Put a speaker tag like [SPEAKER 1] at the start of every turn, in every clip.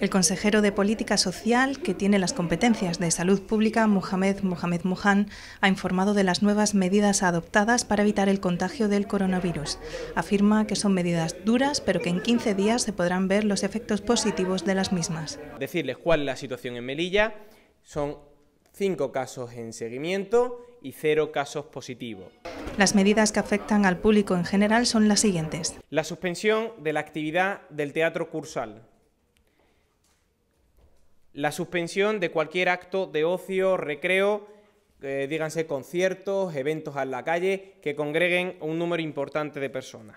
[SPEAKER 1] El consejero de Política Social, que tiene las competencias de salud pública, Mohamed Mohamed Mohan, ha informado de las nuevas medidas adoptadas para evitar el contagio del coronavirus. Afirma que son medidas duras, pero que en 15 días se podrán ver los efectos positivos de las mismas.
[SPEAKER 2] Decirles cuál es la situación en Melilla. Son cinco casos en seguimiento y cero casos positivos.
[SPEAKER 1] Las medidas que afectan al público en general son las siguientes.
[SPEAKER 2] La suspensión de la actividad del teatro cursal, la suspensión de cualquier acto de ocio, recreo, eh, díganse conciertos, eventos en la calle, que congreguen un número importante de personas.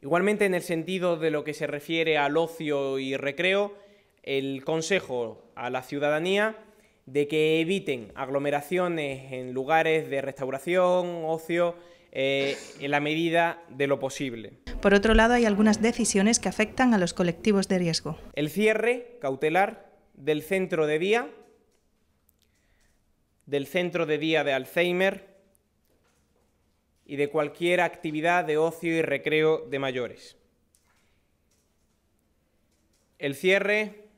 [SPEAKER 2] Igualmente, en el sentido de lo que se refiere al ocio y recreo, el consejo a la ciudadanía de que eviten aglomeraciones en lugares de restauración, ocio, eh, en la medida de lo posible.
[SPEAKER 1] Por otro lado, hay algunas decisiones que afectan a los colectivos de riesgo.
[SPEAKER 2] El cierre cautelar del centro de día, del centro de día de Alzheimer y de cualquier actividad de ocio y recreo de mayores. El cierre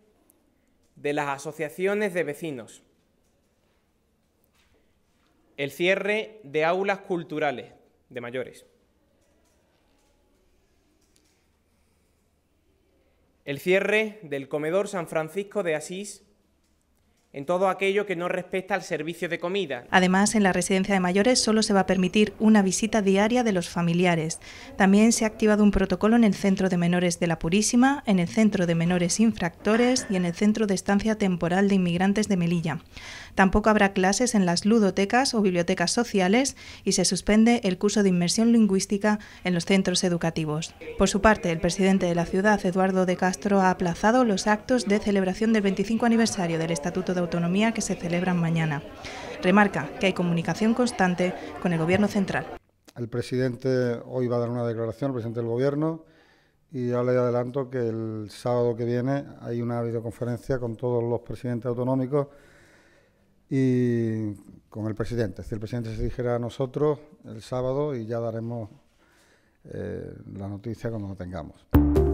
[SPEAKER 2] de las asociaciones de vecinos. El cierre de aulas culturales de mayores. El cierre del comedor San Francisco de Asís en todo aquello que no respecta al servicio de comida.
[SPEAKER 1] Además, en la residencia de mayores solo se va a permitir una visita diaria de los familiares. También se ha activado un protocolo en el Centro de Menores de la Purísima, en el Centro de Menores Infractores y en el Centro de Estancia Temporal de Inmigrantes de Melilla. Tampoco habrá clases en las ludotecas o bibliotecas sociales y se suspende el curso de inmersión lingüística en los centros educativos. Por su parte, el presidente de la ciudad, Eduardo de Castro, ha aplazado los actos de celebración del 25 aniversario del Estatuto de autonomía que se celebran mañana. Remarca que hay comunicación constante con el Gobierno central.
[SPEAKER 3] El presidente hoy va a dar una declaración, el presidente del Gobierno, y ya le adelanto que el sábado que viene hay una videoconferencia con todos los presidentes autonómicos y con el presidente. Si el presidente se dijera a nosotros el sábado y ya daremos eh, la noticia cuando la tengamos.